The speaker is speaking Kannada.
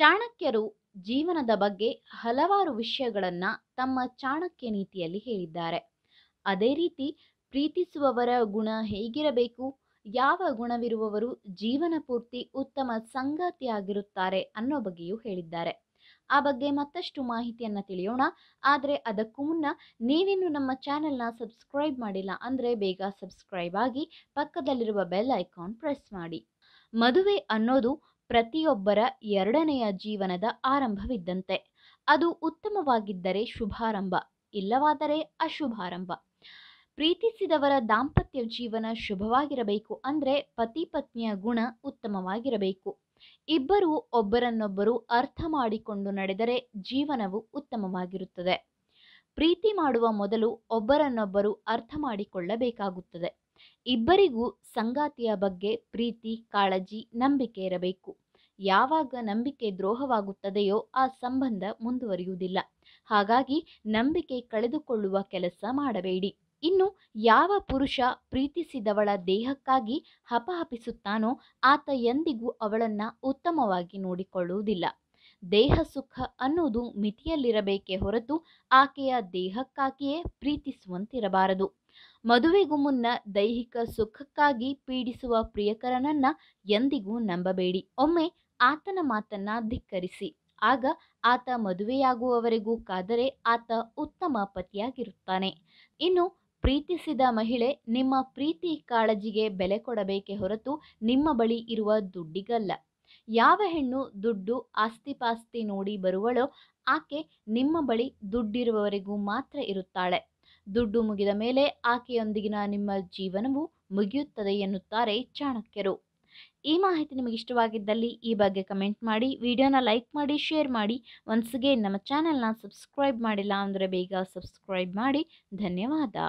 ಚಾಣಕ್ಯರು ಜೀವನದ ಬಗ್ಗೆ ಹಲವಾರು ವಿಷಯಗಳನ್ನು ತಮ್ಮ ಚಾಣಕ್ಯ ನೀತಿಯಲ್ಲಿ ಹೇಳಿದ್ದಾರೆ ಅದೇ ರೀತಿ ಪ್ರೀತಿಸುವವರ ಗುಣ ಹೇಗಿರಬೇಕು ಯಾವ ಗುಣವಿರುವವರು ಜೀವನ ಪೂರ್ತಿ ಉತ್ತಮ ಸಂಗಾತಿಯಾಗಿರುತ್ತಾರೆ ಅನ್ನೋ ಬಗ್ಗೆಯೂ ಹೇಳಿದ್ದಾರೆ ಆ ಬಗ್ಗೆ ಮತ್ತಷ್ಟು ಮಾಹಿತಿಯನ್ನು ತಿಳಿಯೋಣ ಆದರೆ ಅದಕ್ಕೂ ಮುನ್ನ ನೀವಿನ್ನು ನಮ್ಮ ಚಾನೆಲ್ನ ಸಬ್ಸ್ಕ್ರೈಬ್ ಮಾಡಿಲ್ಲ ಅಂದರೆ ಬೇಗ ಸಬ್ಸ್ಕ್ರೈಬ್ ಆಗಿ ಪಕ್ಕದಲ್ಲಿರುವ ಬೆಲ್ ಐಕಾನ್ ಪ್ರೆಸ್ ಮಾಡಿ ಮದುವೆ ಅನ್ನೋದು ಪ್ರತಿಯೊಬ್ಬರ ಎರಡನೆಯ ಜೀವನದ ಆರಂಭವಿದ್ದಂತೆ ಅದು ಉತ್ತಮವಾಗಿದ್ದರೆ ಶುಭಾರಂಭ ಇಲ್ಲವಾದರೆ ಅಶುಭಾರಂಭ ಪ್ರೀತಿಸಿದವರ ದಾಂಪತ್ಯ ಜೀವನ ಶುಭವಾಗಿರಬೇಕು ಅಂದರೆ ಪತಿ ಪತ್ನಿಯ ಗುಣ ಉತ್ತಮವಾಗಿರಬೇಕು ಇಬ್ಬರೂ ಒಬ್ಬರನ್ನೊಬ್ಬರು ಅರ್ಥ ಮಾಡಿಕೊಂಡು ನಡೆದರೆ ಜೀವನವು ಉತ್ತಮವಾಗಿರುತ್ತದೆ ಪ್ರೀತಿ ಮಾಡುವ ಮೊದಲು ಒಬ್ಬರನ್ನೊಬ್ಬರು ಅರ್ಥ ಮಾಡಿಕೊಳ್ಳಬೇಕಾಗುತ್ತದೆ ಇಬ್ಬರಿಗೂ ಸಂಗಾತಿಯ ಬಗ್ಗೆ ಪ್ರೀತಿ ಕಾಳಜಿ ನಂಬಿಕೆ ಇರಬೇಕು ಯಾವಾಗ ನಂಬಿಕೆ ದ್ರೋಹವಾಗುತ್ತದೆಯೋ ಆ ಸಂಬಂಧ ಮುಂದುವರಿಯುವುದಿಲ್ಲ ಹಾಗಾಗಿ ನಂಬಿಕೆ ಕಳೆದುಕೊಳ್ಳುವ ಕೆಲಸ ಮಾಡಬೇಡಿ ಇನ್ನು ಯಾವ ಪುರುಷ ಪ್ರೀತಿಸಿದವಳ ದೇಹಕ್ಕಾಗಿ ಹಪಹಪಿಸುತ್ತಾನೋ ಆತ ಎಂದಿಗೂ ಅವಳನ್ನ ಉತ್ತಮವಾಗಿ ನೋಡಿಕೊಳ್ಳುವುದಿಲ್ಲ ದೇಹ ಸುಖ ಅನ್ನೋದು ಮಿತಿಯಲ್ಲಿರಬೇಕೇ ಹೊರತು ಆಕೆಯ ದೇಹಕ್ಕಾಗಿಯೇ ಪ್ರೀತಿಸುವಂತಿರಬಾರದು ಮದುವೆಗೂ ಮುನ್ನ ದೈಹಿಕ ಸುಖಕ್ಕಾಗಿ ಪೀಡಿಸುವ ಪ್ರಿಯಕರನನ್ನ ಎಂದಿಗೂ ನಂಬಬೇಡಿ ಒಮ್ಮೆ ಆತನ ಮಾತನ್ನ ಧಿಕ್ಕರಿಸಿ ಆಗ ಆತ ಮದುವೆಯಾಗುವವರೆಗೂ ಕಾದರೆ ಆತ ಉತ್ತಮ ಪತಿಯಾಗಿರುತ್ತಾನೆ ಇನ್ನು ಪ್ರೀತಿಸಿದ ಮಹಿಳೆ ನಿಮ್ಮ ಪ್ರೀತಿ ಕಾಳಜಿಗೆ ಬೆಲೆ ಕೊಡಬೇಕೆ ಹೊರತು ನಿಮ್ಮ ಬಳಿ ಇರುವ ದುಡ್ಡಿಗಲ್ಲ ಯಾವ ಹೆಣ್ಣು ದುಡ್ಡು ಆಸ್ತಿಪಾಸ್ತಿ ನೋಡಿ ಬರುವಳೋ ಆಕೆ ನಿಮ್ಮ ಬಳಿ ದುಡ್ಡಿರುವವರೆಗೂ ಮಾತ್ರ ಇರುತ್ತಾಳೆ ದುಡ್ಡು ಮುಗಿದ ಮೇಲೆ ಆಕೆಯೊಂದಿಗಿನ ನಿಮ್ಮ ಜೀವನವು ಮುಗಿಯುತ್ತದೆ ಎನ್ನುತ್ತಾರೆ ಚಾಣಕ್ಯರು ಈ ಮಾಹಿತಿ ನಿಮಗೆ ಇಷ್ಟವಾಗಿದ್ದಲ್ಲಿ ಈ ಬಗ್ಗೆ ಕಮೆಂಟ್ ಮಾಡಿ ವಿಡಿಯೋನ ಲೈಕ್ ಮಾಡಿ ಶೇರ್ ಮಾಡಿ ಒನ್ಸ್ಗೆ ನಮ್ಮ ಚಾನೆಲ್ನ ಸಬ್ಸ್ಕ್ರೈಬ್ ಮಾಡಿಲ್ಲ ಅಂದರೆ ಬೇಗ ಸಬ್ಸ್ಕ್ರೈಬ್ ಮಾಡಿ ಧನ್ಯವಾದ